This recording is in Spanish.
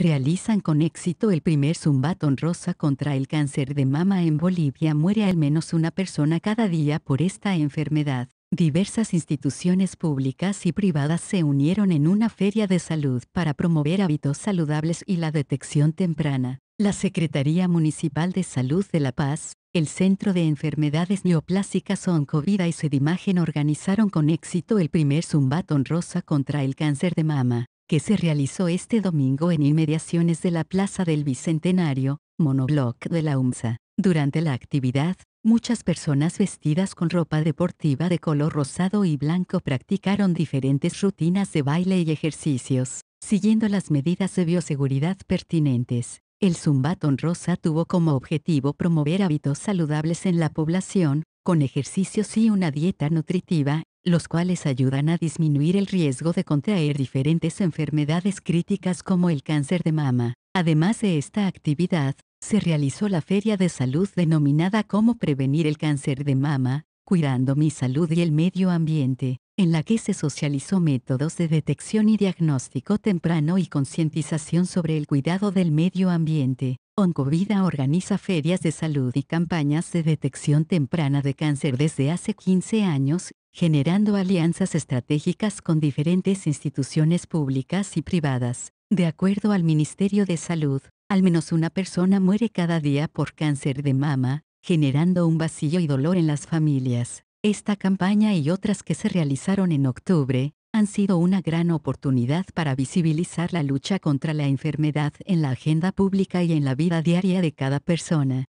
realizan con éxito el primer zumbatón rosa contra el cáncer de mama en Bolivia. Muere al menos una persona cada día por esta enfermedad. Diversas instituciones públicas y privadas se unieron en una feria de salud para promover hábitos saludables y la detección temprana. La Secretaría Municipal de Salud de La Paz, el Centro de Enfermedades Neoplásicas Oncovida y Sedimagen organizaron con éxito el primer zumbatón rosa contra el cáncer de mama que se realizó este domingo en inmediaciones de la Plaza del Bicentenario, monobloc de la UMSA. Durante la actividad, muchas personas vestidas con ropa deportiva de color rosado y blanco practicaron diferentes rutinas de baile y ejercicios, siguiendo las medidas de bioseguridad pertinentes. El Zumbatón Rosa tuvo como objetivo promover hábitos saludables en la población, con ejercicios y una dieta nutritiva, los cuales ayudan a disminuir el riesgo de contraer diferentes enfermedades críticas como el cáncer de mama. Además de esta actividad, se realizó la feria de salud denominada Cómo prevenir el cáncer de mama, cuidando mi salud y el medio ambiente, en la que se socializó métodos de detección y diagnóstico temprano y concientización sobre el cuidado del medio ambiente. Concovida organiza ferias de salud y campañas de detección temprana de cáncer desde hace 15 años, generando alianzas estratégicas con diferentes instituciones públicas y privadas. De acuerdo al Ministerio de Salud, al menos una persona muere cada día por cáncer de mama, generando un vacío y dolor en las familias. Esta campaña y otras que se realizaron en octubre han sido una gran oportunidad para visibilizar la lucha contra la enfermedad en la agenda pública y en la vida diaria de cada persona.